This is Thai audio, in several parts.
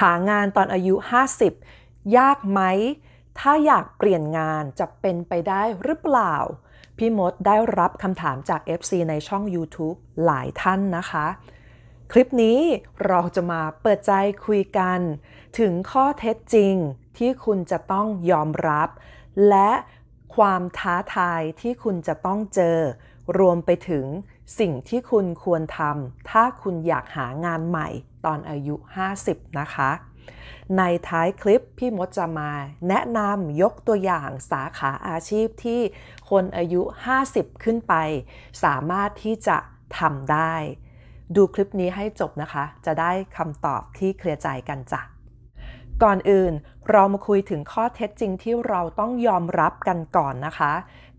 หางานตอนอายุ 50 ยากไหม ถ้าอยากเปลี่ยนงานจะเป็นไปได้หรือเปล่า พี่มดได้รับคำถามจาก FC ในช่อง YouTube หลายท่านนะคะ คลิปนี้เราจะมาเปิดใจคุยกัน ถึงข้อเท็จจริงที่คุณจะต้องยอมรับ และความท้าทายที่คุณจะต้องเจอ รวมไปถึงสิ่งที่คุณควรทำถ้าคุณอยากหางานใหม่ตอนอายุ 50 นะคะ ในท้ายคลิป พี่มดจะมา แนะนำยกตัวอย่างสาขาอาชีพที่คนอายุ 50 ขึ้นไป สามารถที่จะทำได้ ดูคลิปนี้ให้จบนะคะ จะได้คำตอบที่เคลียร์ใจกันจ้ะก่อนอื่นเรามาคุยถึงข้อเท็จจริงที่เราต้องยอมรับกันก่อนนะคะ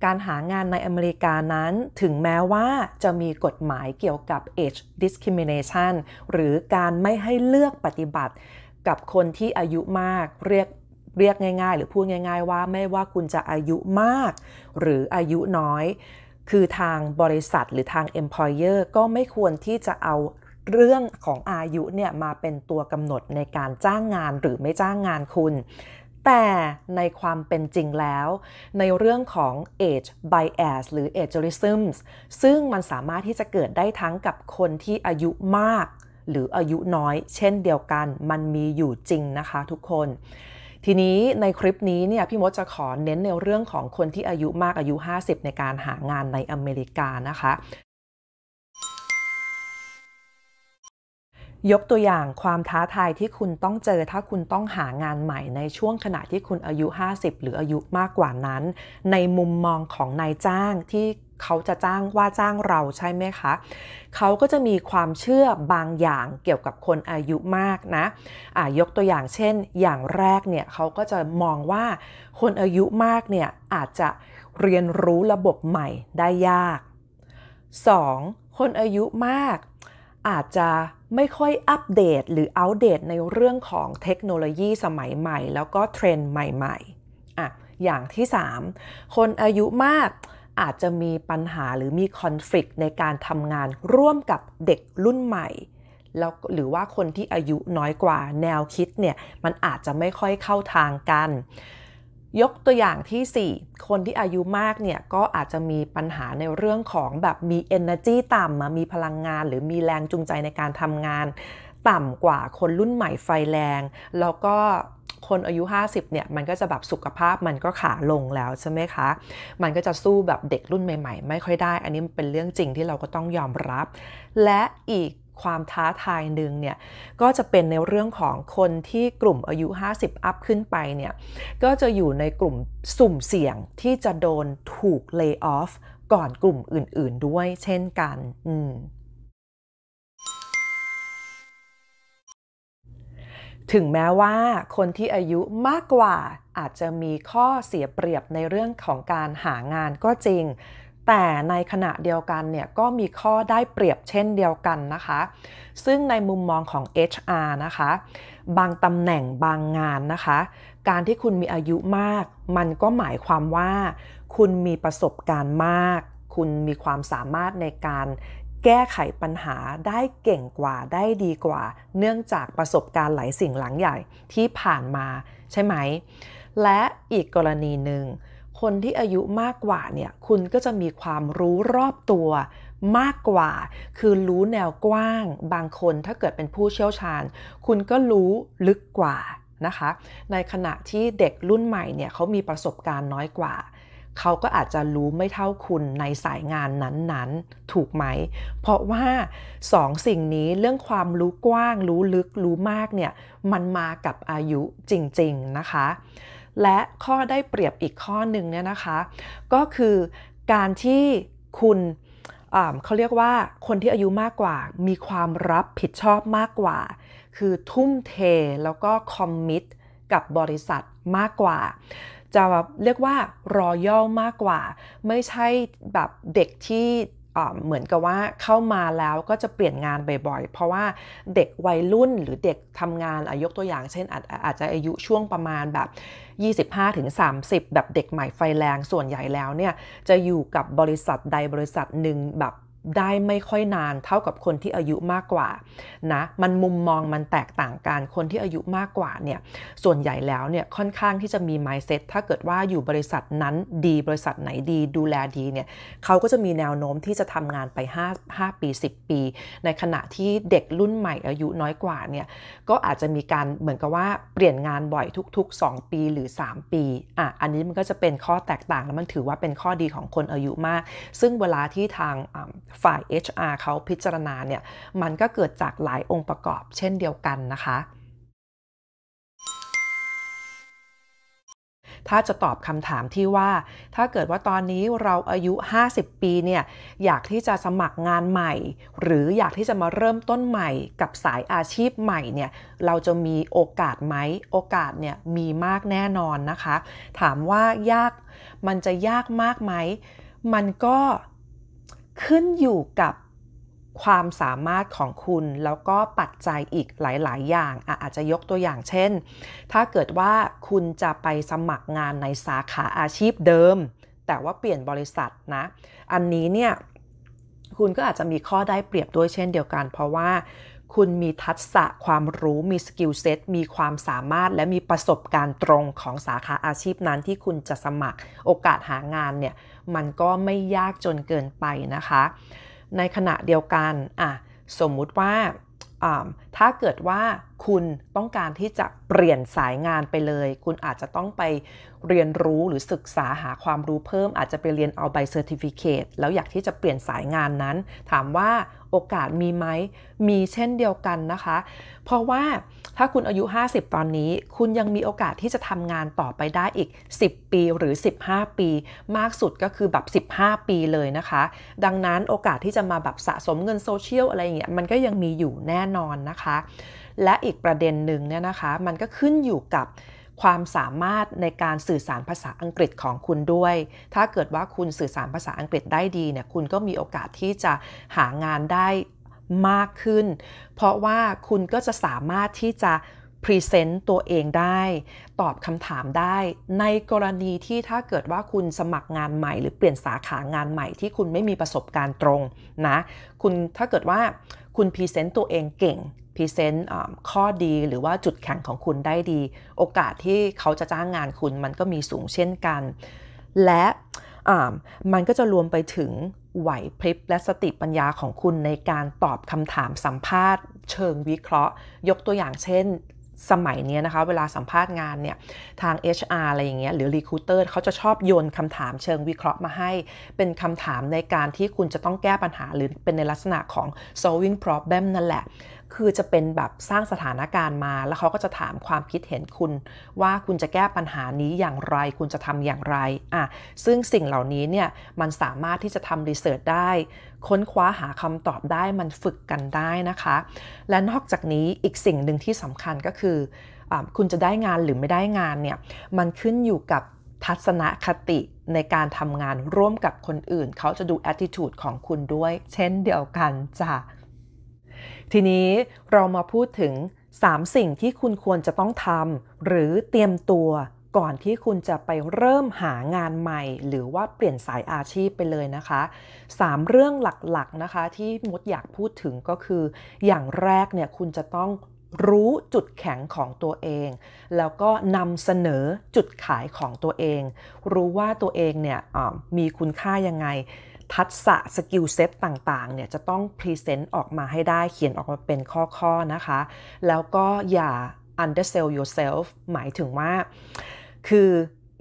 การหางานในอเมริกานั้นถึงแม้ว่าจะมีกฎหมายเกี่ยวกับ age discrimination หรือการไม่ให้เลือกปฏิบัติกับคนที่อายุมากเรียกเรียกง่าย ๆหรือพูดง่ายๆ ว่าไม่ว่าคุณจะอายุมาก หรืออายุน้อย คือทางบริษัทหรือทาง employer ก็ไม่ควรที่จะเอาเรื่องของอายุเนี่ยมาเป็นตัวกำหนดในการจ้างงานหรือไม่จ้างงานคุณ แต่ในความเป็นจริงแล้ว ในเรื่องของ age bias หรือ a g e i s m ซึ่งมันสามารถที่จะเกิดได้ทั้งกับคนที่อายุมากหรืออายุน้อย เช่นเดียวกันมันมีอยู่จริงนะคะทุกคน ทีนี้ในคลิปนี้เนี่ยพี่มดจะขอเน้นในเรื่องของคนที่อายุมากอายุ 50 ในการหางานในอเมริกานะคะยกตัวอย่างความท้าทายที่คุณต้องเจอถ้าคุณต้องหางานใหม่ในช่วงขณะที่คุณอายุ 50 หรืออายุมากกว่านั้น ในมุมมองของนายจ้างที่เขาจะจ้างว่าจ้างเราใช่ไหมคะเขาก็จะมีความเชื่อบางอย่างเกี่ยวกับคนอายุมากนะะยกตัวอย่างเช่น อย่างแรกเนี่ย เขาก็จะมองว่าคนอายุมากเนี่ย อาจจะเรียนรู้ระบบใหม่ได้ยาก 2. คนอายุมากอาจจะไม่ค่อยอัปเดต หรืออัปเดตในเรื่องของเทคโนโลยีสมัยใหม่ แล้วก็เทรนด์ใหม่ๆอ่ะอย่างที่ 3 คนอายุมากอาจจะมีปัญหาหรือมีคอน FLICT ในการทำงานร่วมกับเด็กรุ่นใหม่แล้วหรือว่าคนที่อายุน้อยกว่าแนวคิดเนี่ย มันอาจจะไม่ค่อยเข้าทางกันยกตัวอย่างที่ 4 คนที่อายุมากเนี่ยก็อาจจะมีปัญหาในเรื่องของแบบมี energy ต่ำมีพลังงานหรือมีแรงจูงใจในการทำงาน ต่ำกว่าคนรุ่นใหม่ไฟแรงแล้วก็คนอายุ 50เนี่ยมันก็จะแบบสุขภาพมันก็ขาลงแล้วใช่ไหมคะ มันก็จะสู้แบบเด็กรุ่นใหม่ ๆ ไม่ค่อยได้อันนี้เป็นเรื่องจริงที่เราก็ต้องยอมรับ และอีกความท้าทายหนึ่งเนี่ยก็จะเป็นในเรื่องของคนที่กลุ่มอายุ 50 อัพขึ้นไปเนี่ย ก็จะอยู่ในกลุ่มสุ่มเสี่ยงที่จะโดนถูกเลิกออฟก่อนกลุ่มอื่น ๆด้วยเช่นกันอืถึงแม้ว่าคนที่อายุมากกว่าอาจจะมีข้อเสียเปรียบในเรื่องของการหางานก็จริงแต่ในขณะเดียวกันเนี่ยก็มีข้อได้เปรียบเช่นเดียวกันนะคะ ซึ่งในมุมมองของ HR นะคะ บางตำแหน่งบางงานนะคะ การที่คุณมีอายุมาก มันก็หมายความว่า คุณมีประสบการณ์มาก คุณมีความสามารถในการแก้ไขปัญหาได้เก่งกว่าได้ดีกว่า เนื่องจากประสบการณ์หลายสิ่งหลังใหญ่ที่ผ่านมาใช่ไหมและอีกกรณีหนึ่งคนที่อายุมากกว่าเนี่ย คุณก็จะมีความรู้รอบตัวมากกว่า คือรู้แนวกว้าง บางคนถ้าเกิดเป็นผู้เชี่ยวชาญ คุณก็รู้ลึกกว่านะคะ ในขณะที่เด็กรุ่นใหม่เนี่ย เขามีประสบการณ์น้อยกว่า เขาก็อาจจะรู้ไม่เท่าคุณในสายงานนั้นๆ ถูกไหม เพราะว่าสองสิ่งนี้เรื่องความรู้กว้างรู้ลึกรู้มากเนี่ย มันมากับอายุจริง ๆนะคะและข้อได้เปรียบอีกข้อหนึ่งเนี่ยนะคะ ก็คือการที่คุณเขาเรียกว่าคนที่อายุมากกว่า มีความรับผิดชอบมากกว่า คือทุ่มเทแล้วก็คอมมิตกับบริษัทมากกว่า จะเรียกว่ารอย่อมากกว่า ไม่ใช่แบบเด็กที่เหมือนกับว่าเข้ามาแล้วก็จะเปลี่ยนงานบ่อยๆ เพราะว่าเด็กวัยรุ่นหรือเด็กทำงานอายุตัวอย่างเช่นอาจอาจะอายุช่วงประมาณแบบ 25-30 แบบเด็กใหม่ไฟแรงส่วนใหญ่แล้วเนี่ยจะอยู่กับบริษัทใดบริษัทหนึ่งแบบได้ไม่ค่อยนานเท่ากับคนที่อายุมากกว่านะ มันมุมมองมันแตกต่างกัน คนที่อายุมากกว่าเนี่ย ส่วนใหญ่แล้วเนี่ย ค่อนข้างที่จะมี mindset ถ้าเกิดว่าอยู่บริษัทนั้น ดี บริษัทไหนดี ดูแลดีเนี่ยเขาก็จะมีแนวโน้มที่จะทำงานไป5 5ปี 10 ปี ในขณะที่เด็กรุ่นใหม่อายุน้อยกว่าเนี่ย ก็อาจจะมีการ เหมือนกับว่า เปลี่ยนงานบ่อยทุกๆ 2 ปี หรือ 3 ปี อ่ะ อันนี้มันก็จะเป็นข้อแตกต่าง แล้วมันถือว่าเป็นข้อดีของคนอายุมาก ซึ่งเวลาที่ทางฝ่าย HR เขาพิจารณาเนี่ยมันก็เกิดจากหลายองค์ประกอบเช่นเดียวกันนะคะ ถ้าจะตอบคำถามที่ว่า ถ้าเกิดว่าตอนนี้เราอายุ 50 ปีเนี่ยอยากที่จะสมัครงานใหม่ หรืออยากที่จะมาเริ่มต้นใหม่กับสายอาชีพใหม่เนี่ยเราจะมีโอกาสไหม โอกาสเนี่ยมีมากแน่นอนนะคะ ถามว่ายากมันจะยากมากไหมมันก็ขึ้นอยู่กับความสามารถของคุณแล้วก็ปัจจัยอีกหลายๆ อย่างอาจจะยกตัวอย่างเช่น ถ้าเกิดว่าคุณจะไปสมัครงานในสาขาอาชีพเดิม แต่ว่าเปลี่ยนบริษัทนะ อันนี้เนี่ยคุณก็อาจจะมีข้อได้เปรียบด้วยเช่นเดียวกันเพราะว่าคุณมีทักษะความรู้มีสกิลเซ็ตมีความสามารถและมีประสบการณ์ตรงของสาขาอาชีพนั้นที่คุณจะสมัครโอกาสหางานเนี่ยมันก็ไม่ยากจนเกินไปนะคะ ในขณะเดียวกันอ่ะสมมุติว่าถ้าเกิดว่าคุณต้องการที่จะเปลี่ยนสายงานไปเลย คุณอาจจะต้องไปเรียนรู้หรือศึกษาหาความรู้เพิ่ม อาจจะไปเรียนเอาใบเซอร์ติฟิเคตแล้วอยากที่จะเปลี่ยนสายงานนั้น ถามว่าโอกาสมีไหม มีเช่นเดียวกันนะคะ เพราะว่าถ้าคุณอายุ 50 ตอนนี้คุณยังมีโอกาสที่จะทำงานต่อไปได้อีก 10 ปีหรือ 15 ปี มากสุดก็คือแบบ15 ปีเลยนะคะ ดังนั้นโอกาสที่จะมาแบบสะสมเงินโซเชียลอะไรอย่างเงี้ยมันก็ยังมีอยู่แน่นอนนะคะ และอีกประเด็นหนึ่งเนี่ยนะคะมันก็ขึ้นอยู่กับความสามารถในการสื่อสารภาษาอังกฤษของคุณด้วย ถ้าเกิดว่าคุณสื่อสารภาษาอังกฤษได้ดีเนี่ย คุณก็มีโอกาสที่จะหางานได้มากขึ้น เพราะว่าคุณก็จะสามารถที่จะพรีเซนต์ตัวเองได้ ตอบคำถามได้ ในกรณีที่ถ้าเกิดว่าคุณสมัครงานใหม่ หรือเปลี่ยนสาขางานใหม่ ที่คุณไม่มีประสบการณ์ตรงนะ คุณถ้าเกิดว่าคุณพรีเซนต์ตัวเองเก่งพรีเซนต์ข้อดีหรือว่าจุดแข็งของคุณได้ดี โอกาสที่เขาจะจ้างงานคุณมันก็มีสูงเช่นกัน และมันก็จะรวมไปถึงไหวพริบและสติปัญญาของคุณในการตอบคำถามสัมภาษณ์เชิงวิเคราะห์ ยกตัวอย่างเช่นสมัยนี้นะคะเวลาสัมภาษณ์งานเนี่ยทาง HR อะไรอย่างเงี้ยหรือรีคูเตอร์เขาจะชอบโยนคำถามเชิงวิเคราะห์มาให้เป็นคำถามในการที่คุณจะต้องแก้ปัญหาหรือเป็นในลักษณะของ solving problem นั่นแหละคือจะเป็นแบบสร้างสถานการณ์มา แล้วเขาก็จะถามความคิดเห็นคุณ ว่าคุณจะแก้ปัญหานี้อย่างไรคุณจะทำอย่างไรอ่ะซึ่งสิ่งเหล่านี้เนี่ยมันสามารถที่จะทำรีเสิร์ชได้ ค้นคว้าหาคำตอบได้มันฝึกกันได้นะคะ และนอกจากนี้อีกสิ่งหนึ่งที่สำคัญก็คืออคุณจะได้งานหรือไม่ได้งานเนี่ยมันขึ้นอยู่กับทัศนคติในการทำงานร่วมกับคนอื่นเขาจะดู attitude ของคุณด้วย เช่นเดียวกันจ้ะทีนี้เรามาพูดถึง 3 สิ่งที่คุณควรจะต้องทำหรือเตรียมตัวก่อนที่คุณจะไปเริ่มหางานใหม่ หรือว่าเปลี่ยนสายอาชีพไปเลยนะคะ 3 เรื่องหลักๆนะคะที่มดอยากพูดถึงก็คือ อย่างแรกเนี่ยคุณจะต้องรู้จุดแข็งของตัวเอง แล้วก็นำเสนอจุดขายของตัวเอง รู้ว่าตัวเองเนี่ยมีคุณค่ายังไงทักษะสกิลเซ็ตต่างๆเนี่ยจะต้องพรีเซนต์ออกมาให้ได้เขียนออกมาเป็นข้อ ๆ นะคะ แล้วก็อย่า undersell yourself หมายถึงว่า คือ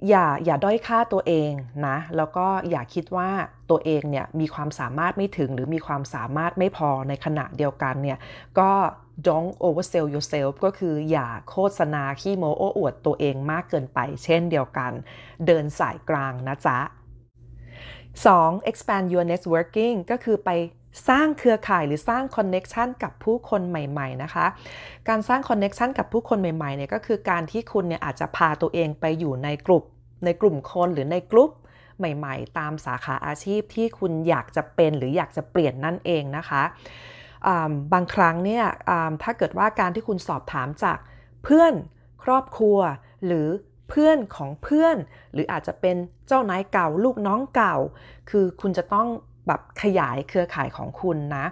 อย่า อย่าด้อยค่าตัวเองนะ แล้วก็อย่าคิดว่าตัวเองเนี่ยมีความสามารถไม่ถึงหรือมีความสามารถไม่พอในขณะเดียวกันเนี่ยก็ don't oversell yourself ก็คืออย่าโฆษณา ขี้โมโอ้อวดตัวเองมากเกินไป เช่นเดียวกัน เดินสายกลางนะจ๊ะ 2. expand your networking ก็คือไปสร้างเครือข่ายหรือสร้างคอนเน t ชันกับผู้คนใหม่ๆนะคะ การสร้างคอนเน t ชันกับผู้คนใหม่ๆเนี่ยก็คือการที่คุณเนี่ยอาจจะพาตัวเองไปอยู่ในกลุ่มในกลุ่มคนหรือในกลุ่มใหม่ๆ ตามสาขาอาชีพที่คุณอยากจะเป็นหรืออยากจะเปลี่ยนนั่นเองนะคะบางครั้งเนี่ยถ้าเกิดว่าการที่คุณสอบถามจากเพื่อนครอบครัวหรือเพื่อนของเพื่อนหรืออาจจะเป็นเจ้านายเก่าลูกน้องเก่า คือคุณจะต้องแบบขยายเครือข่ายของคุณนะ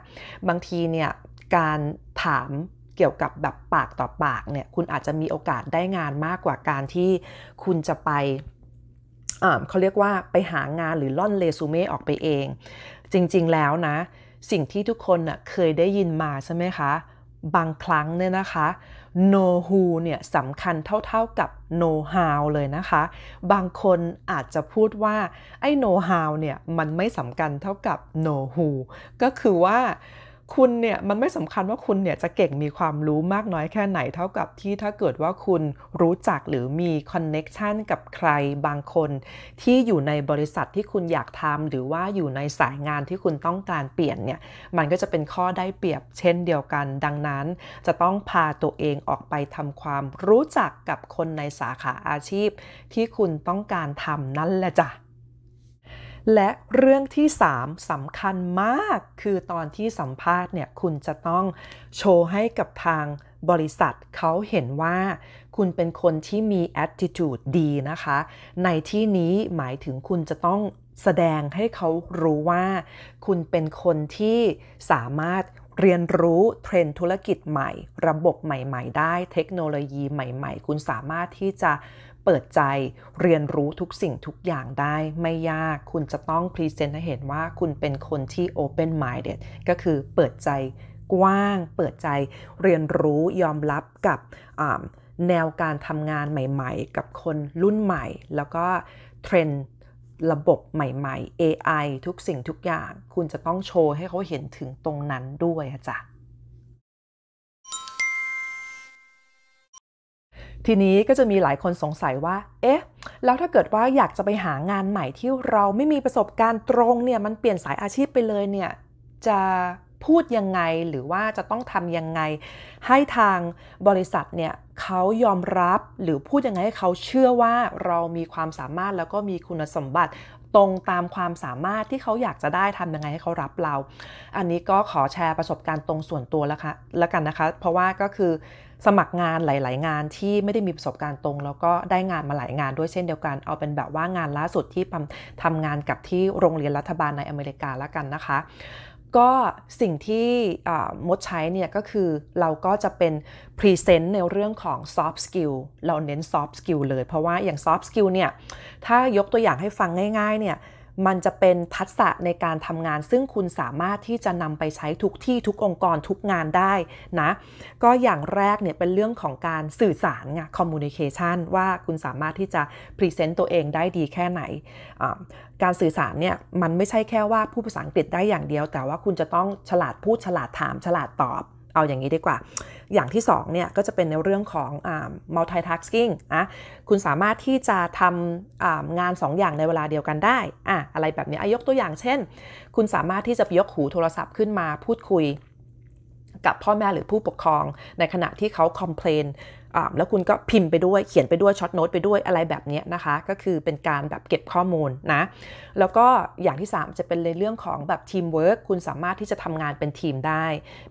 บางทีเนี่ยการถามเกี่ยวกับแบบปากต่อ ปากเนี่ย คุณอาจจะมีโอกาสได้งานมากกว่าการที่คุณจะไปเขาเรียกว่าไปหางานหรือล่อนเรซูเม่ออกไปเอง จริงๆแล้วนะ สิ่งที่ทุกคนเคยได้ยินมาใช่ไหมคะ บางครั้งเนี่ยนะคะ know who เนี่ยสำคัญเท่าๆกับ know how เลยนะคะ บางคนอาจจะพูดว่า ไอ้ know how เนี่ยมันไม่สำคัญเท่ากับ know who ก็คือว่าคุณเนี่ยมันไม่สำคัญว่าคุณเนี่ยจะเก่งมีความรู้มากน้อยแค่ไหนเท่ากับที่ถ้าเกิดว่าคุณรู้จักหรือมีคอนเน็กชันกับใครบางคน ที่อยู่ในบริษัทที่คุณอยากทำ หรือว่าอยู่ในสายงานที่คุณต้องการเปลี่ยนเนี่ยมันก็จะเป็นข้อได้เปรียบเช่นเดียวกัน ดังนั้น จะต้องพาตัวเองออกไปทำความรู้จักกับคนในสาขาอาชีพ ที่คุณต้องการทำนั่นแหละจ้ะและเรื่องที่ 3 สำคัญมากคือตอนที่สัมภาษณ์เนี่ยคุณจะต้องโชว์ให้กับทางบริษัท เขาเห็นว่าคุณเป็นคนที่มี attitude ดีนะคะ ในที่นี้หมายถึงคุณจะต้องแสดงให้เขารู้ว่า คุณเป็นคนที่สามารถเรียนรู้ เทรนธุรกิจใหม่ ระบบใหม่ ๆ ได้เทคโนโลยีใหม่ ๆ คุณสามารถที่จะเปิดใจเรียนรู้ทุกสิ่งทุกอย่างได้ ไม่ยากคุณจะต้องพรีเซนต์ให้เห็นว่าคุณเป็นคนที่ open minded ก็คือเปิดใจกว้าง เปิดใจเรียนรู้ยอมรับกับแนวการทำงานใหม่ๆ กับคนรุ่นใหม่ แล้วก็เทรนด์ระบบใหม่ๆ AI ทุกสิ่งทุกอย่าง คุณจะต้องโชว์ให้เขาเห็นถึงตรงนั้นด้วยจ้ะ ทีนี้ก็จะมีหลายคนสงสัยว่า เอ๊ะ แล้วถ้าเกิดว่าอยากจะไปหางานใหม่ที่เราไม่มีประสบการณ์ตรงเนี่ย มันเปลี่ยนสายอาชีพไปเลยเนี่ย จะพูดยังไงหรือว่าจะต้องทำยังไง ให้ทางบริษัทเนี่ยเขายอมรับหรือพูดยังไงให้เขาเชื่อว่าเรามีความสามารถแล้วก็มีคุณสมบัติตรงตามความสามารถที่เขาอยากจะได้ทำยังไงให้เขารับเรา อันนี้ก็ขอแชร์ประสบการณ์ตรงส่วนตัวแล้วค่ะแล้วกันนะคะ เพราะว่าก็คือสมัครงานหลายๆงานที่ไม่ได้มีประสบการณ์ตรง แล้วก็ได้งานมาหลายงานด้วยเช่นเดียวกันเอาเป็นแบบว่างานล่าสุดที่ทำงานกับที่โรงเรียนรัฐบาลในอเมริกาแล้วกันนะคะก็สิ่งที่มดใช้เนี่ยก็คือเราก็จะเป็นพรีเซนต์ในเรื่องของซอฟต์สกิลเราเน้นซอฟต์สกิลเลย เพราะว่าอย่างซอฟต์สกิลเนี่ย ถ้ายกตัวอย่างให้ฟังง่ายๆเนี่ยมันจะเป็นทักษะในการทำงานซึ่งคุณสามารถที่จะนำไปใช้ทุกที่ทุกองค์กรทุกงานได้นะก็อย่างแรกเนี่ยเป็นเรื่องของการสื่อสารไง communication ว่าคุณสามารถที่จะพรีเซนต์ตัวเองได้ดีแค่ไหนการสื่อสารเนี่ยมันไม่ใช่แค่ว่าพูดภาษาอังกฤษได้อย่างเดียว แต่ว่าคุณจะต้องฉลาดพูดฉลาดถาม ฉลาดตอบ เอาอย่างนี้ดีกว่าอย่างที่2เนี่ยก็จะเป็นในเรื่องของ multitasking อ่ะคุณสามารถที่จะทำงาน2ออย่างในเวลาเดียวกันได้อ่ะอะไรแบบนี้ยกตัวอย่างเช่น คุณสามารถที่จะยกหูโทรศัพท์ขึ้นมาพูดคุย กับพ่อแม่หรือผู้ปกครองในขณะที่เขาคอมเพลนแล้วคุณก็พิมพ์ไปด้วย เขียนไปด้วย ช็อตโน้ตไปด้วยอะไรแบบนี้นะคะ ก็คือเป็นการแบบเก็บข้อมูลนะ แล้วก็อย่างที่3จะเป็นในเรื่องของแบบทีมเวิร์คคุณสามารถที่จะทำงานเป็นทีมได้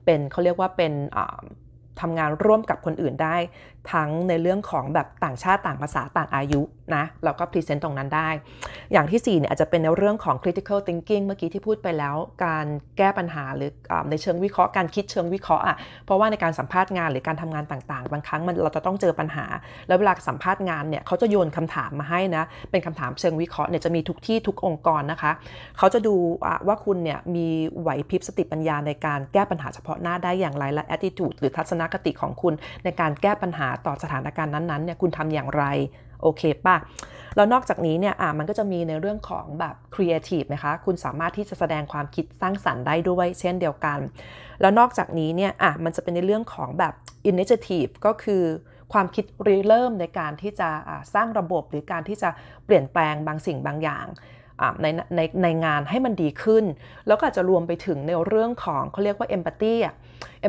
เป็นเขาเรียกว่าเป็นทำงานร่วมกับคนอื่นได้ทั้งในเรื่องของแบบต่างชาติต่างภาษาต่างอายุนะเราก็พรีเซนต์ตรงนั้นได้ อย่างที่4เนี่ยอาจจะเป็นในเรื่องของ critical thinking เมื่อกี้ที่พูดไปแล้วการแก้ปัญหาหรือในเชิงวิเคราะห์การคิดเชิงวิเคราะห์อ่ะเพราะว่าในการสัมภาษณ์งาน หรือการทำงานต่างๆ บางครั้งมันเราจะต้องเจอปัญหา แล้วเวลาสัมภาษณ์งานเนี่ยเขาจะโยนคำถามมาให้นะเป็นคำถามเชิงวิเคราะห์เนี่ยจะมีทุกที่ทุกองค์กรนะคะ เขาจะดูว่าคุณเนี่ยมีไหวพริบสติปัญญาในการแก้ปัญหาเฉพาะหน้าได้อย่างไรและ attitude หรือทัศนคติของคุณในการแก้ปัญหาต่อสถานการณ์นั้นๆ เนี่ย คุณทำอย่างไร โอเคป่ะ แล้วนอกจากนี้เนี่ย อ่ามันก็จะมีในเรื่องของแบบครีเอทีฟนะคะ คุณสามารถที่จะแสดงความคิดสร้างสรรค์ได้ด้วย เช่นเดียวกัน แล้วนอกจากนี้เนี่ย อ่ามันจะเป็นในเรื่องของแบบอินเนชทีฟก็คือความคิดริเริ่มในการที่จะสร้างระบบหรือการที่จะเปลี่ยนแปลงบางสิ่งบางอย่างในในในงานให้มันดีขึ้น แล้วก็อาจจะรวมไปถึงในเรื่องของเขาเรียกว่า empathy อ่ะ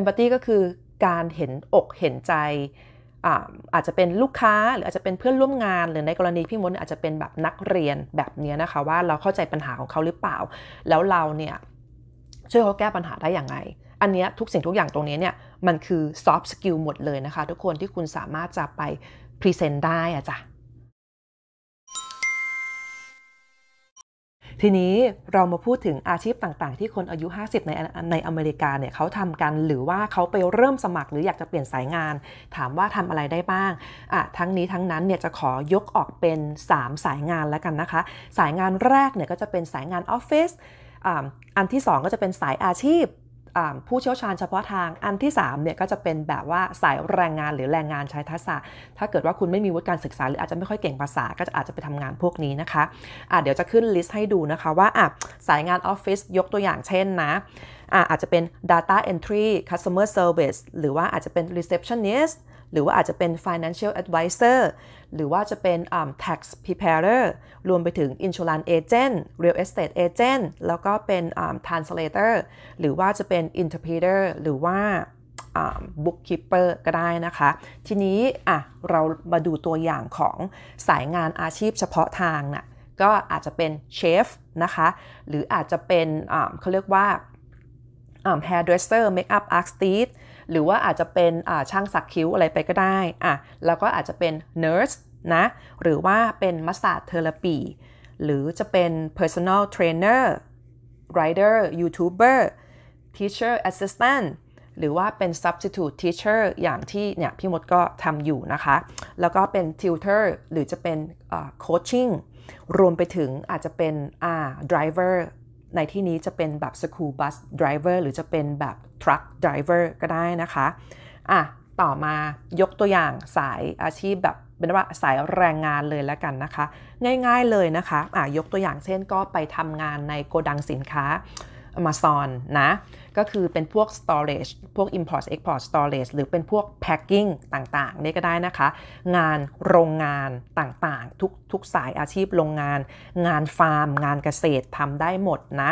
e m p a ตต y ก็คือการเห็นอกเห็นใจอาจจะเป็นลูกค้าหรืออาจจะเป็นเพื่อนร่วมงานหรือในกรณีพี่มดอาจจะเป็นแบบนักเรียนแบบนี้นะคะ ว่าเราเข้าใจปัญหาของเขาหรือเปล่า แล้วเราเนี่ยช่วยเขาแก้ปัญหาได้อย่างไรอันนี้ทุกสิ่งทุกอย่างตรงนี้เนี่ยมันคือ soft skill หมดเลยนะคะ ทุกคนที่คุณสามารถจะไปพรีเซนต์ได้อะจ้ะทีนี้เรามาพูดถึงอาชีพต่างๆ ที่คนอายุ 50 ในในอเมริกาเนี่ยเขาทำกันหรือว่าเขาไปเริ่มสมัครหรืออยากจะเปลี่ยนสายงาน ถามว่าทำอะไรได้บ้างอ่ะทั้งนี้ทั้งนั้นเนี่ยจะขอยกออกเป็น 3 สายงานแล้วกันนะคะ สายงานแรกเนี่ยก็จะเป็นสายงานออฟฟิศอันที่ 2 ก็จะเป็นสายอาชีพผู้เชี่ยวชาญเฉพาะทาง อันที่3เนี่ยก็จะเป็นแบบว่าสายแรงงานหรือแรงงานใช้ทักษะ ถ้าเกิดว่าคุณไม่มีวุฒิการศึกษาหรืออาจจะไม่ค่อยเก่งภาษา ก็จะอาจจะไปทำงานพวกนี้นะคะะเดี๋ยวจะขึ้นลิสต์ให้ดูนะคะว่าสายงานออฟฟิศยกตัวอย่างเช่นนะอาจจะเป็น data entry customer service หรือว่าอาจจะเป็น receptionist หรือว่าอาจจะเป็น financial advisor หรือว่าจะเป็น tax preparer รวมไปถึง insurance agent real estate agent แล้วก็เป็น translator หรือว่าจะเป็น interpreter หรือว่า bookkeeper ก็ได้นะคะ ทีนี้อ่ะเรามาดูตัวอย่างของสายงานอาชีพเฉพาะทางนะ่ะก็อาจจะเป็นเชฟนะคะหรืออาจจะเป็นเขาเรียกว่า hairdresser makeup artist หรือว่าอาจจะเป็นช่างสักคิ้วอะไรไปก็ได้อ่ะแล้วก็อาจจะเป็น nurse นะ หรือว่าเป็นมัสซาเทอราปีหรือจะเป็น personal trainer writer youtuber teacher assistant หรือว่าเป็น substitute teacher อย่างที่เนี่ยพี่มดก็ทำอยู่นะคะ แล้วก็เป็น tutor หรือจะเป็น coaching รวมไปถึงอาจจะเป็น driver ในที่นี้จะเป็นแบบสกูบัสไดรเวอร์หรือจะเป็นแบบทรัคไดรเวอร์ก็ได้นะคะอ่ะต่อมายกตัวอย่างสายอาชีพแบบเป็นว่าสายแรงงานเลยแล้วกันนะคะ ง่ายๆเลยนะคะอ่ะยกตัวอย่างเช่นก็ไปทำงานในโกดังสินค้า Amazon นะ ก็คือเป็นพวก storage พวก import export storage หรือเป็นพวก packing ต่าง ๆ นี่ก็ได้นะคะ งานโรงงานต่าง ๆ ทุกทุกสายอาชีพโรงงาน งานฟาร์ม งานเกษตรทำได้หมดนะ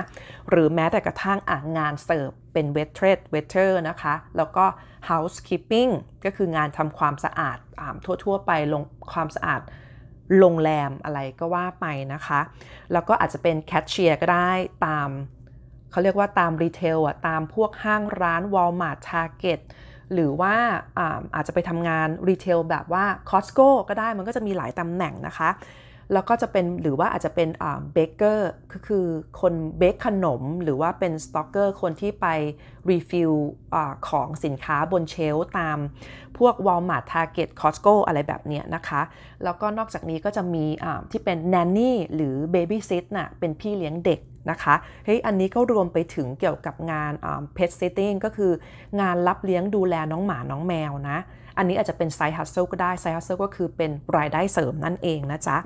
หรือแม้แต่กระทั่งงานเสิร์ฟเป็น waitress waiter นะคะ แล้วก็ housekeeping ก็คืองานทำความสะอาดทั่ว ๆ ไปลงความสะอาดโรงแรมอะไรก็ว่าไปนะคะ แล้วก็อาจจะเป็นแคชเชียร์ก็ได้ตามเขาเรียกว่าตามรีเทลอ่ะตามพวกห้างร้านวอลมาร์ทชาเกตหรือว่าอาจจะไปทำงานรีเทลแบบว่า Costco ก็ได้มันก็จะมีหลายตำแหน่งนะคะแล้วก็จะเป็นหรือว่าอาจจะเป็นเบเกอร์ก็คือคนเบคขนม หรือว่าเป็นสต็อกเกอร์คนที่ไปรีฟิลของสินค้าบนเชลตามพวก Walmart Target Costco อะไรแบบเนี้ยนะคะ แล้วก็นอกจากนี้ก็จะมีที่เป็นแนนนี่หรือเบบี้ซิตน่ะเป็นพี่เลี้ยงเด็กนะคะเฮ้ยอันนี้ก็รวมไปถึงเกี่ยวกับงานเพ t ซิตติ้งก็คืองานรับเลี้ยงดูแลน้องหมาน้องแมวนะอันนี้อาจจะเป็นไซฮัสเซ t l ก็ได้ไซฮัสเซ t l ก็คือเป็นรายได้เสริมนั่นเองนะจ๊ะ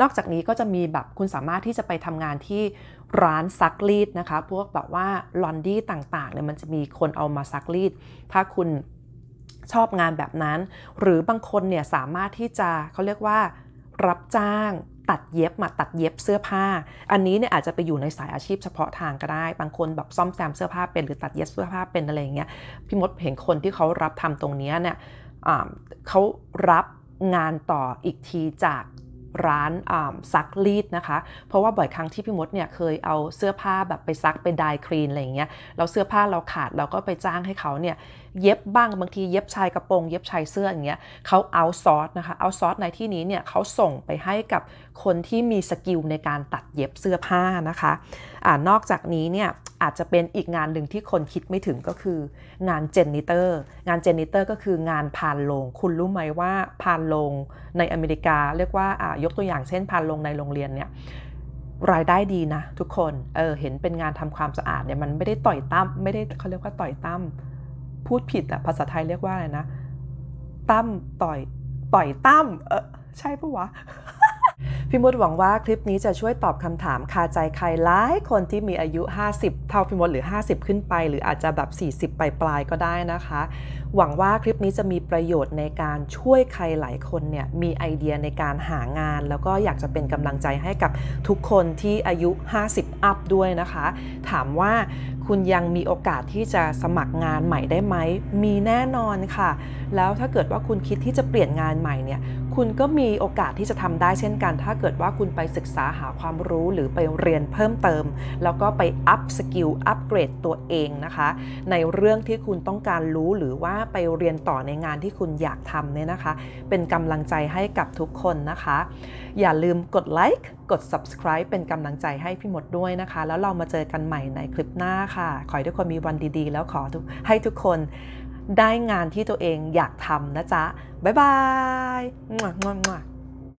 นอกจากนี้ก็จะมีแบบคุณสามารถที่จะไปทำงานที่ร้านซักรีดนะคะ พวกแบบว่าลอนดี้ต่างๆเนี่ยมันจะมีคนเอามาซักรีดถ้าคุณชอบงานแบบนั้น หรือบางคนเนี่ยสามารถที่จะเขาเรียกว่ารับจ้างตัดเย็บมาตัดเย็บเสื้อผ้า อันนี้เนี่ยอาจจะไปอยู่ในสายอาชีพเฉพาะทางก็ได้ บางคนแบบซ่อมแซมเสื้อผ้าเป็น หรือตัดเย็บเสื้อผ้าเป็นอะไรเงี้ยพี่มดเห็นคนที่เขารับทำตรงนี้เนี่ยเขารับงานต่ออีกทีจากร้านซักรีดนะคะ เพราะว่าบ่อยครั้งที่พี่มดเนี่ยเคยเอาเสื้อผ้าแบบไปซัก ไปดายครีนอะไรอย่างเงี้ยแล้วเสื้อผ้าเราขาดเราก็ไปจ้างให้เขาเนี่ยเย็บบ้างบางทีเย็บชายกระโปรง เย็บชายเสื้ออย่างเงี้ยเขาเอาซอสนะคะเอาซอสในที่นี้เนี่ยเขาส่งไปให้กับคนที่มีสกิลในการตัดเย็บเสื้อผ้านะคะนอกจากนี้เนี่ยอาจจะเป็นอีกงานหนึ่งที่คนคิดไม่ถึงก็คือ งาน เจนนิเตอร์ งานเจนนิเตอร์ก็คืองานพานลง คุณรู้ไหมว่าพานลงในอเมริกาเรียกว่ายกตัวอย่างเช่นพานลงในโรงเรียนเนี่ยรายได้ดีนะ ทุกคนเออเห็นเป็นงานทำความสะอาดเนี่ยมันไม่ได้ต่อยตั้มไม่ได้เขาเรียกว่าต่อยตั้มพูดผิดอะภาษาไทยเรียกว่าอะไรนะตั้มต่อยต่อยตั้มเออใช่ปะวะพี่มดหวังว่าคลิปนี้จะช่วยตอบคำถามคาใจใครหลายคนที่มีอายุ 50 เท่าพี่มดหรือ 50 ขึ้นไปหรืออาจจะแบบ40ปลายๆก็ได้นะคะ หวังว่าคลิปนี้จะมีประโยชน์ในการช่วยใครหลายคนเนี่ยมีไอเดียในการหางานแล้วก็อยากจะเป็นกำลังใจให้กับทุกคนที่อายุ 50 อัพด้วยนะคะ ถามว่าคุณยังมีโอกาสที่จะสมัครงานใหม่ได้ไหม มีแน่นอนค่ะ แล้วถ้าเกิดว่าคุณคิดที่จะเปลี่ยนงานใหม่เนี่ย คุณก็มีโอกาสที่จะทำได้เช่นกัน ถ้าเกิดว่าคุณไปศึกษาหาความรู้หรือไปเรียนเพิ่มเติม แล้วก็ไปอัพสกิล อัพเกรดตัวเองนะคะ ในเรื่องที่คุณต้องการรู้หรือว่าไปเรียนต่อในงานที่คุณอยากทำเนี่ยนะคะ เป็นกำลังใจให้กับทุกคนนะคะ อย่าลืมกดไลค์กด subscribe เป็นกำลังใจให้พี่มดด้วยนะคะ แล้วเรามาเจอกันใหม่ในคลิปหน้าค่ะ ขอให้ทุกคนมีวันดีๆ แล้วขอให้ทุกคนได้งานที่ตัวเองอยากทำนะจ๊ะ บ๊ายบาย